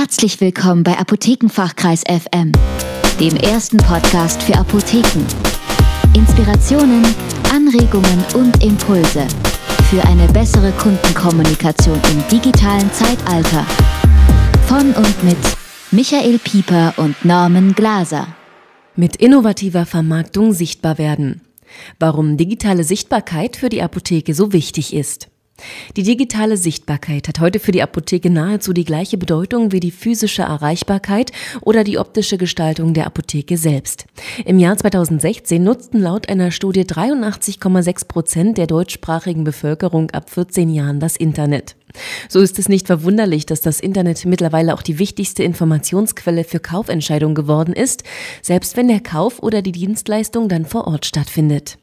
Herzlich willkommen bei Apothekenfachkreis FM, dem ersten Podcast für Apotheken. Inspirationen, Anregungen und Impulse für eine bessere Kundenkommunikation im digitalen Zeitalter. Von und mit Michael Pieper und Norman Glaser. Mit innovativer Vermarktung sichtbar werden. Warum digitale Sichtbarkeit für die Apotheke so wichtig ist. Die digitale Sichtbarkeit hat heute für die Apotheke nahezu die gleiche Bedeutung wie die physische Erreichbarkeit oder die optische Gestaltung der Apotheke selbst. Im Jahr 2016 nutzten laut einer Studie 83,6 Prozent der deutschsprachigen Bevölkerung ab 14 Jahren das Internet. So ist es nicht verwunderlich, dass das Internet mittlerweile auch die wichtigste Informationsquelle für Kaufentscheidungen geworden ist, selbst wenn der Kauf oder die Dienstleistung dann vor Ort stattfindet.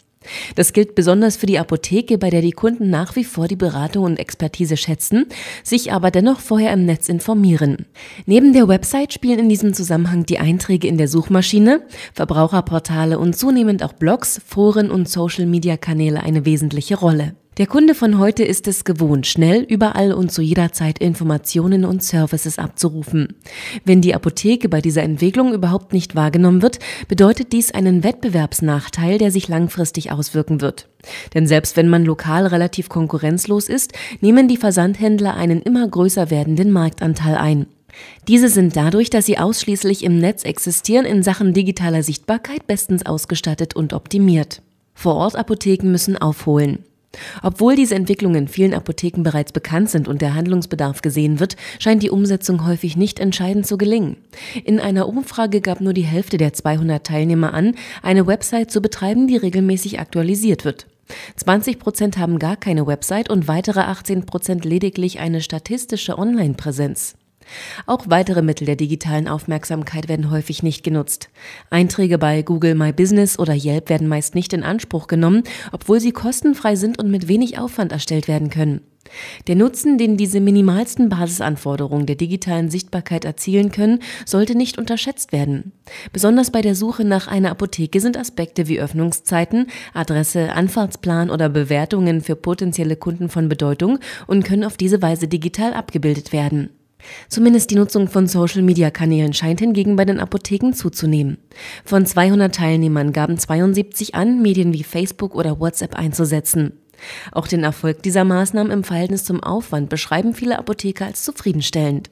Das gilt besonders für die Apotheke, bei der die Kunden nach wie vor die Beratung und Expertise schätzen, sich aber dennoch vorher im Netz informieren. Neben der Website spielen in diesem Zusammenhang die Einträge in der Suchmaschine, Verbraucherportale und zunehmend auch Blogs, Foren und Social-Media-Kanäle eine wesentliche Rolle. Der Kunde von heute ist es gewohnt, schnell überall und zu jeder Zeit Informationen und Services abzurufen. Wenn die Apotheke bei dieser Entwicklung überhaupt nicht wahrgenommen wird, bedeutet dies einen Wettbewerbsnachteil, der sich langfristig auswirken wird. Denn selbst wenn man lokal relativ konkurrenzlos ist, nehmen die Versandhändler einen immer größer werdenden Marktanteil ein. Diese sind dadurch, dass sie ausschließlich im Netz existieren, in Sachen digitaler Sichtbarkeit bestens ausgestattet und optimiert. Vor Ort Apotheken müssen aufholen. Obwohl diese Entwicklungen vielen Apotheken bereits bekannt sind und der Handlungsbedarf gesehen wird, scheint die Umsetzung häufig nicht entscheidend zu gelingen. In einer Umfrage gab nur die Hälfte der 200 Teilnehmer an, eine Website zu betreiben, die regelmäßig aktualisiert wird. 20 Prozent haben gar keine Website und weitere 18 Prozent lediglich eine statistische Online-Präsenz. Auch weitere Mittel der digitalen Aufmerksamkeit werden häufig nicht genutzt. Einträge bei Google My Business oder Yelp werden meist nicht in Anspruch genommen, obwohl sie kostenfrei sind und mit wenig Aufwand erstellt werden können. Der Nutzen, den diese minimalsten Basisanforderungen der digitalen Sichtbarkeit erzielen können, sollte nicht unterschätzt werden. Besonders bei der Suche nach einer Apotheke sind Aspekte wie Öffnungszeiten, Adresse, Anfahrtsplan oder Bewertungen für potenzielle Kunden von Bedeutung und können auf diese Weise digital abgebildet werden. Zumindest die Nutzung von Social-Media-Kanälen scheint hingegen bei den Apotheken zuzunehmen. Von 200 Teilnehmern gaben 72 an, Medien wie Facebook oder WhatsApp einzusetzen. Auch den Erfolg dieser Maßnahmen im Verhältnis zum Aufwand beschreiben viele Apotheker als zufriedenstellend.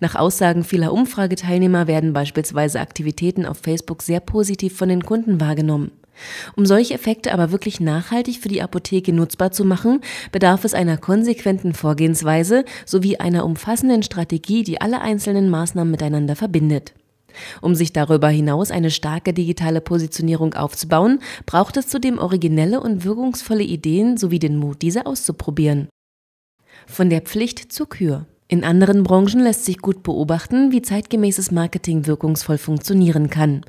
Nach Aussagen vieler Umfrageteilnehmer werden beispielsweise Aktivitäten auf Facebook sehr positiv von den Kunden wahrgenommen. Um solche Effekte aber wirklich nachhaltig für die Apotheke nutzbar zu machen, bedarf es einer konsequenten Vorgehensweise sowie einer umfassenden Strategie, die alle einzelnen Maßnahmen miteinander verbindet. Um sich darüber hinaus eine starke digitale Positionierung aufzubauen, braucht es zudem originelle und wirkungsvolle Ideen sowie den Mut, diese auszuprobieren. Von der Pflicht zur Kür. In anderen Branchen lässt sich gut beobachten, wie zeitgemäßes Marketing wirkungsvoll funktionieren kann.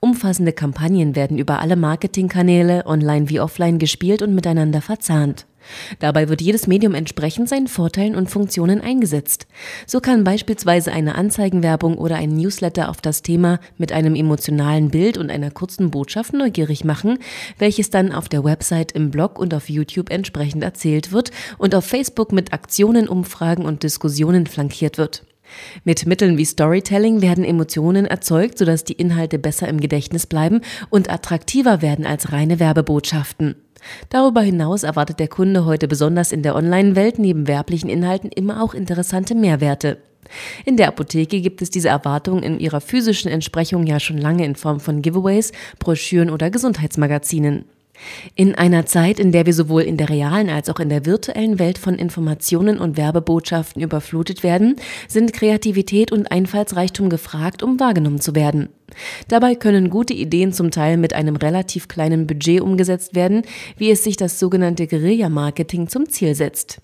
Umfassende Kampagnen werden über alle Marketingkanäle, online wie offline, gespielt und miteinander verzahnt. Dabei wird jedes Medium entsprechend seinen Vorteilen und Funktionen eingesetzt. So kann beispielsweise eine Anzeigenwerbung oder ein Newsletter auf das Thema mit einem emotionalen Bild und einer kurzen Botschaft neugierig machen, welches dann auf der Website, im Blog und auf YouTube entsprechend erzählt wird und auf Facebook mit Aktionen, Umfragen und Diskussionen flankiert wird. Mit Mitteln wie Storytelling werden Emotionen erzeugt, sodass die Inhalte besser im Gedächtnis bleiben und attraktiver werden als reine Werbebotschaften. Darüber hinaus erwartet der Kunde heute besonders in der Online-Welt neben werblichen Inhalten immer auch interessante Mehrwerte. In der Apotheke gibt es diese Erwartungen in ihrer physischen Entsprechung ja schon lange in Form von Giveaways, Broschüren oder Gesundheitsmagazinen. In einer Zeit, in der wir sowohl in der realen als auch in der virtuellen Welt von Informationen und Werbebotschaften überflutet werden, sind Kreativität und Einfallsreichtum gefragt, um wahrgenommen zu werden. Dabei können gute Ideen zum Teil mit einem relativ kleinen Budget umgesetzt werden, wie es sich das sogenannte Guerilla-Marketing zum Ziel setzt.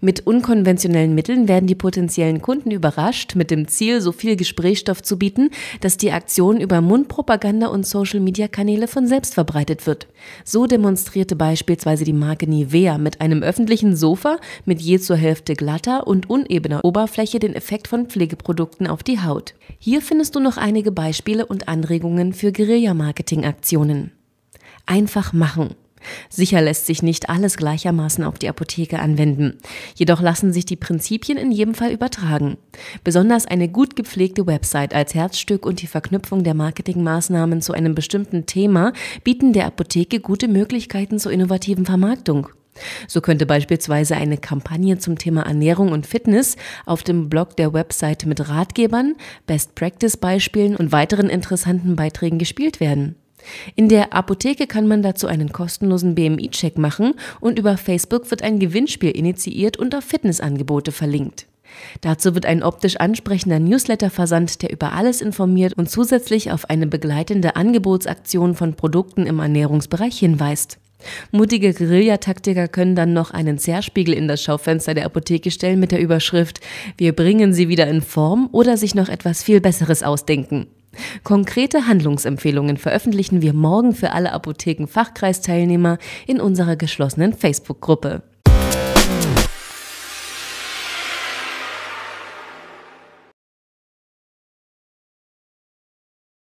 Mit unkonventionellen Mitteln werden die potenziellen Kunden überrascht, mit dem Ziel, so viel Gesprächsstoff zu bieten, dass die Aktion über Mundpropaganda und Social-Media-Kanäle von selbst verbreitet wird. So demonstrierte beispielsweise die Marke Nivea mit einem öffentlichen Sofa mit je zur Hälfte glatter und unebener Oberfläche den Effekt von Pflegeprodukten auf die Haut. Hier findest du noch einige Beispiele und Anregungen für Guerilla-Marketing-Aktionen. Einfach machen. Sicher lässt sich nicht alles gleichermaßen auf die Apotheke anwenden. Jedoch lassen sich die Prinzipien in jedem Fall übertragen. Besonders eine gut gepflegte Website als Herzstück und die Verknüpfung der Marketingmaßnahmen zu einem bestimmten Thema bieten der Apotheke gute Möglichkeiten zur innovativen Vermarktung. So könnte beispielsweise eine Kampagne zum Thema Ernährung und Fitness auf dem Blog der Website mit Ratgebern, Best-Practice-Beispielen und weiteren interessanten Beiträgen gespielt werden. In der Apotheke kann man dazu einen kostenlosen BMI-Check machen und über Facebook wird ein Gewinnspiel initiiert und auf Fitnessangebote verlinkt. Dazu wird ein optisch ansprechender Newsletter versandt, der über alles informiert und zusätzlich auf eine begleitende Angebotsaktion von Produkten im Ernährungsbereich hinweist. Mutige Guerillataktiker können dann noch einen Zerspiegel in das Schaufenster der Apotheke stellen mit der Überschrift Wir bringen sie wieder in Form oder sich noch etwas viel Besseres ausdenken. Konkrete Handlungsempfehlungen veröffentlichen wir morgen für alle Apotheken-Fachkreisteilnehmer in unserer geschlossenen Facebook-Gruppe.